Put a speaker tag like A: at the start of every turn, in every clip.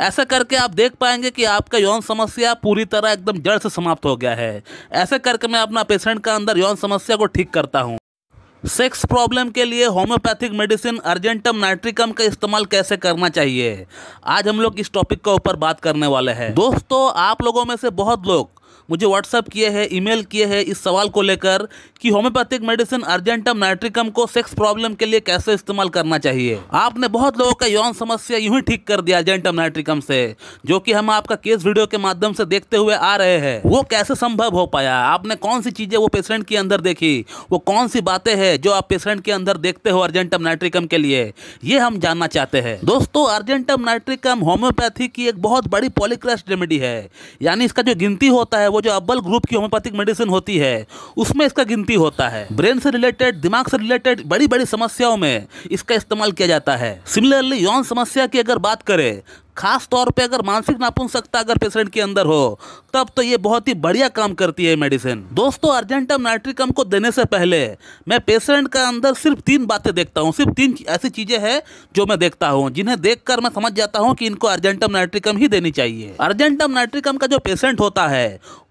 A: ऐसा करके आप देख पाएंगे कि आपका यौन समस्या पूरी तरह एकदम जड़ से समाप्त हो गया है ऐसा करके मैं अपना पेशेंट का अंदर यौन समस्या को ठीक करता हूँ सेक्स प्रॉब्लम के लिए होम्योपैथिक मेडिसिन अर्जेंटम नाइट्रिकम का इस्तेमाल कैसे करना चाहिए आज हम लोग इस टॉपिक के ऊपर बात करने वाले हैं दोस्तों आप लोगों में से बहुत लोग मुझे व्हाट्सअप किए हैं ईमेल किए हैं इस सवाल को लेकर कि होम्योपैथिक मेडिसिन अर्जेंटम नाइट्रिकम को सेक्स प्रॉब्लम के लिए कैसे इस्तेमाल करना चाहिए आपने बहुत लोगों का यौन समस्या यूं ही ठीक कर दिया अर्जेंटम नाइट्रिकम से जो कि हम आपका केस वीडियो के माध्यम से देखते हुए आ रहे हैं वो कैसे संभव हो पाया आपने कौन सी चीज़ें वो पेशेंट के अंदर देखी वो कौन सी बातें हैं जो आप पेशेंट के अंदर देखते हो अर्जेंटम नाइट्रिकम के लिए ये हम जानना चाहते हैं दोस्तों अर्जेंटम नाइट्रिकम होम्योपैथी की एक बहुत बड़ी पॉलिक्रस्ट रेमेडी है यानी इसका जो गिनती होता है वो जो अब्बल ग्रुप की होम्योपैथिक मेडिसिन होती है उसमें इसका गिनती होता है ब्रेन से रिलेटेड दिमाग से रिलेटेड बड़ी बड़ी समस्याओं में इसका इस्तेमाल किया जाता है सिमिलरली यौन समस्या की अगर बात करें खास तौर पे अगर मानसिक नापुंसकता अगर पेशेंट के अंदर हो तब तो ये बहुत ही बढ़िया काम करती है मेडिसिन दोस्तों अर्जेंटम नाइट्रिकम को देने से पहले मैं पेशेंट का अंदर सिर्फ तीन बातें देखता हूँ सिर्फ तीन ऐसी चीज़ें हैं जो मैं देखता हूँ जिन्हें देखकर मैं समझ जाता हूँ कि इनको अर्जेंटम नाइट्रिकम ही देनी चाहिए अर्जेंटम नाइट्रिकम का जो पेशेंट होता है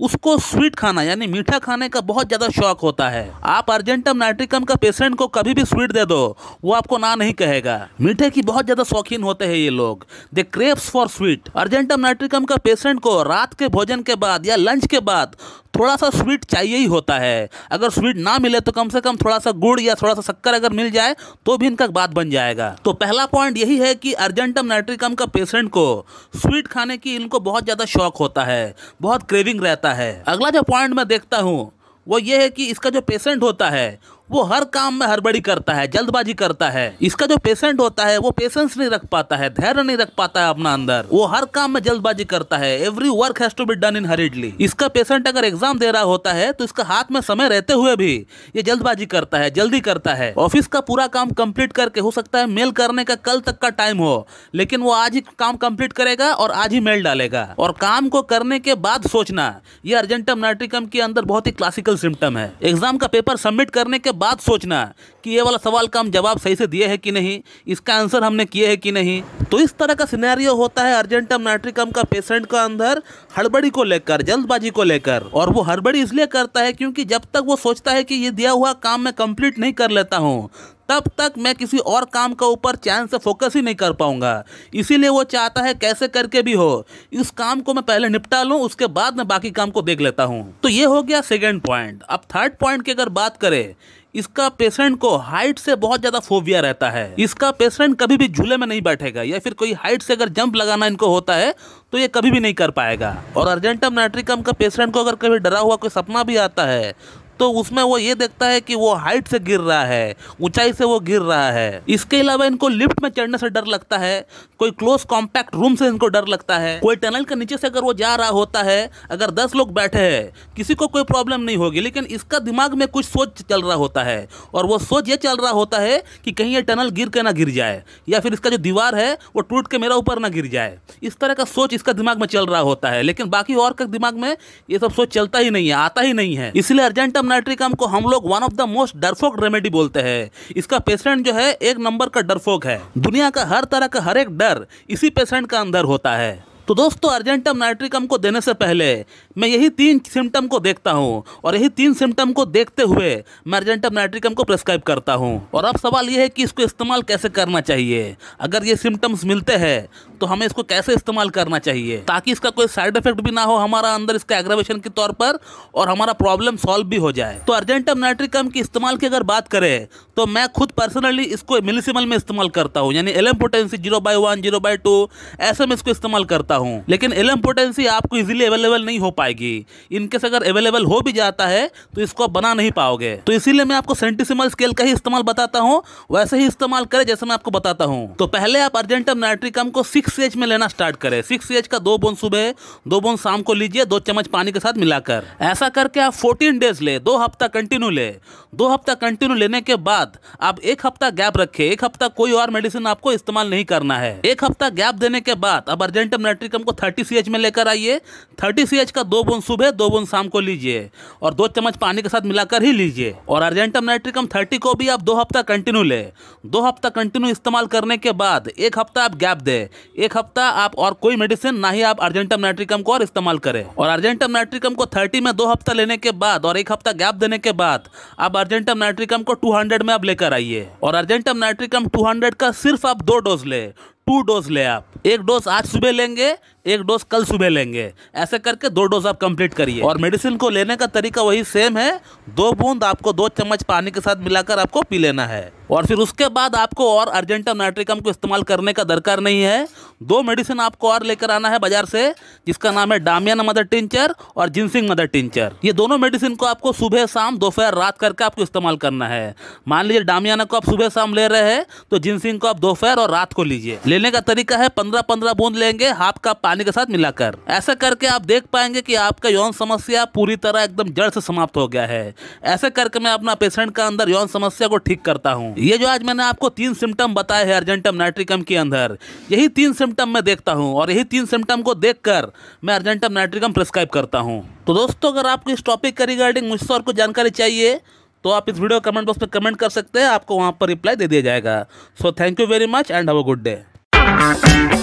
A: उसको स्वीट खाना यानी मीठा खाने का बहुत ज़्यादा शौक होता है आप अर्जेंटम नाइट्रिकम का पेशेंट को कभी भी स्वीट दे दो वो आपको ना नहीं कहेगा मीठे की बहुत ज़्यादा शौकीन होते हैं ये लोग they craze grapes for sweet argentum nitricum का पेशेंट को रात के भोजन के बाद या लंच के बाद थोड़ा सा स्वीट चाहिए ही होता है अगर स्वीट ना मिले तो कम से कम थोड़ा सा गुड़ या थोड़ा सा शक्कर अगर मिल जाए तो भी इनका बात बन जाएगा तो पहला पॉइंट यही है कि अर्जेंटम नाइट्रिकम का पेशेंट को स्वीट खाने की इनको बहुत ज़्यादा शौक होता है बहुत क्रेविंग रहता है अगला जो पॉइंट मैं देखता हूँ वो ये है कि इसका जो पेशेंट होता है वो हर काम में हड़बड़ी करता है जल्दबाजी करता है इसका जो पेशेंट होता है वो पेशेंस नहीं रख पाता है धैर्य नहीं रख पाता है अपना अंदर वो हर काम में जल्दबाजी करता है every work has to be done in hurriedly इसका पेशेंट अगर एग्जाम दे रहा होता है तो इसका हाथ में समय रहते हुए भी ये जल्दबाजी करता है जल्दी करता है ऑफिस का पूरा काम कंप्लीट करके हो सकता है मेल करने का कल तक का टाइम हो लेकिन वो आज ही काम कंप्लीट करेगा और आज ही मेल डालेगा और काम को करने के बाद सोचना ये अर्जेंटम नाट्रिकम के अंदर बहुत ही क्लासिकल सिम्टम है एग्जाम का पेपर सबमिट करने के बाद सोचना है कि ये वाला सवाल का हम जवाब सही से दिए हैं कि नहीं इसका आंसर हमने किए हैं कि नहीं तो इस तरह का सिनेरियो होता है अर्जेंटम नाइट्रिकम का पेशेंट का अंदर हड़बड़ी को लेकर जल्दबाजी को लेकर और वो हड़बड़ी इसलिए करता है क्योंकि जब तक वो सोचता है कि ये दिया हुआ काम मैं कंप्लीट नहीं कर लेता हूँ तब तक मैं किसी और काम का ऊपर चैन से फोकस ही नहीं कर पाऊंगा इसीलिए वो चाहता है कैसे करके भी हो इस काम को मैं पहले निपटा लूं उसके बाद मैं बाकी काम को देख लेता हूं तो ये हो गया सेकेंड पॉइंट अब थर्ड पॉइंट की अगर बात करें इसका पेशेंट को हाइट से बहुत ज़्यादा फोबिया रहता है इसका पेशेंट कभी भी झूले में नहीं बैठेगा या फिर कोई हाइट से अगर जंप लगाना इनको होता है तो ये कभी भी नहीं कर पाएगा और अर्जेंटम नाइट्रिकम का पेशेंट को अगर कभी डरा हुआ कोई सपना भी आता है तो उसमें वो ये देखता है कि वो हाइट से गिर रहा है ऊंचाई से वो गिर रहा है इसके अलावा इनको लिफ्ट में चढ़ने से डर लगता है कोई क्लोज कॉम्पैक्ट रूम से इनको डर लगता है कोई टनल के नीचे से अगर वो जा रहा होता है अगर दस लोग बैठे है किसी को कोई प्रॉब्लम नहीं होगी लेकिन इसका दिमाग में कुछ सोच चल रहा होता है और वो सोच ये चल रहा होता है कि कहीं ये टनल गिर के ना गिर जाए या फिर इसका जो दीवार है वो टूट के मेरा ऊपर ना गिर जाए इस तरह का सोच इसका दिमाग में चल रहा होता है लेकिन बाकी और का दिमाग में ये सब सोच चलता ही नहीं है आता ही नहीं है इसलिए अर्जेंटम नाइट्रिकम को हम लोग वन ऑफ द मोस्ट डरफोक रेमेडी बोलते हैं इसका पेशेंट जो है एक नंबर का डरफोक है दुनिया का हर तरह का हर एक डर इसी पेशेंट का अंदर होता है तो दोस्तों अर्जेंटम नाइट्रिकम को देने से पहले मैं यही तीन सिम्टम को देखता हूँ और यही तीन सिम्टम को देखते हुए मैं अर्जेंटम नाइट्रिकम को प्रेस्क्राइब करता हूँ और अब सवाल यह है कि इसको इस्तेमाल कैसे करना चाहिए अगर ये सिम्टम्स मिलते हैं तो हमें इसको कैसे इस्तेमाल करना चाहिए ताकि इसका कोई साइड इफेक्ट भी ना हो हमारा अंदर इसका एग्रवेशन के तौर पर और हमारा प्रॉब्लम सॉल्व भी हो जाए तो अर्जेंटम नाइट्रिकम के इस्तेमाल की अगर बात करें तो मैं खुद पर्सनली इसको मिलीसिमल में इस्तेमाल करता हूँ यानी LM potency zero by one zero by two ऐसे में इसको इस्तेमाल करता हूँ लेकिन एलम पोटेंसी आपको इजीली अवेलेबल नहीं हो पाएगी इनकेस अगर अवेलेबल हो भी जाता है तो इसको आप बना नहीं पाओगे तो इसीलिए मैं आपको सेंटिसिमल स्केल का ही इस्तेमाल बताता हूँ वैसे ही इस्तेमाल करें जैसे मैं आपको बताता हूँ तो पहले आप अर्जेंटम नाइट्रिकम को सिक्स एज में लेना स्टार्ट करें सिक्स एज का दो बोन सुबह दो बोन शाम को लीजिए दो चम्मच पानी के साथ मिलाकर ऐसा करके आप फोर्टीन डेज ले दो हफ्ता कंटिन्यू ले दो हफ्ता कंटिन्यू लेने के बाद बाद आप एक हफ्ता गैप रखे एक हफ्ता कोई और मेडिसिन आपको इस्तेमाल नहीं करना है एक हफ्ता गैप देने के बाद अब अर्जेंटम नेट्रिकम को थर्टी सी में लेकर आइए थर्टी सी का दो बूंद सुबह दो बूंद शाम को लीजिए और दो चम्मच पानी के साथ मिलाकर ही लीजिए और अर्जेंटम नाइट्रिकम थर्टी को भी आप दो हफ्ता कंटिन्यू ले दो हफ्ता कंटिन्यू इस्तेमाल करने के बाद एक हफ्ता आप गैप दे एक हफ्ता आप और कोई मेडिसिन ना ही आप अर्जेंटम नाइट्रिकम को और इस्तेमाल करें और अर्जेंटम नाइट्रिकम को थर्टी में दो हफ्ता लेने के बाद और एक हफ्ता गैप देने के बाद आप अर्जेंटम नाइट्रिकम को टू में में आप लेकर आइए और अर्जेंटम नाइट्रिकम 200 का सिर्फ आप दो डोज ले टू डोज ले आप एक डोज आज सुबह लेंगे एक डोज कल सुबह लेंगे ऐसे करके दो डोज आप कंप्लीट करिए और मेडिसिन को लेने का तरीका वही सेम है दो बूंद आपको दो चम्मच पानी के साथ मिलाकर आपको पी लेना है और फिर उसके बाद आपको और अर्जेंटम नाइट्रिकम को इस्तेमाल करने का दरकार नहीं है दो मेडिसिन आपको और लेकर आना है बाजार से जिसका नाम है डामियाना मदर टिंचर और जिनसिंग मदर टिंचर ये दोनों मेडिसिन को आपको सुबह शाम दोपहर रात करके आपको इस्तेमाल करना है मान लीजिए डामियाना को आप सुबह शाम ले रहे हैं तो जिनसिंग को आप दोपहर और रात को लीजिए लेने का तरीका है पंद्रह पंद्रह बूंद लेंगे हाफ कप पानी के साथ मिलाकर ऐसा करके आप देख पाएंगे कि आपका यौन समस्या पूरी तरह एकदम जड़ से समाप्त हो गया है ऐसे करके मैं अपना पेशेंट का अंदर यौन समस्या को ठीक करता हूँ ये जो आज मैंने आपको तीन सिम्टम बताए हैं अर्जेंटम नाइट्रिकम के अंदर यही तीन सिम्टम मैं देखता हूँ और यही तीन सिम्टम को देखकर मैं अर्जेंटम नाइट्रिकम प्रिस्क्राइब करता हूँ तो दोस्तों अगर आपको इस टॉपिक के रिगार्डिंग मुझसे और कुछ जानकारी चाहिए तो आप इस वीडियो कमेंट बॉक्स में कमेंट कर सकते हैं आपको वहाँ पर रिप्लाई दे दिया जाएगा so thank you very much and have a good day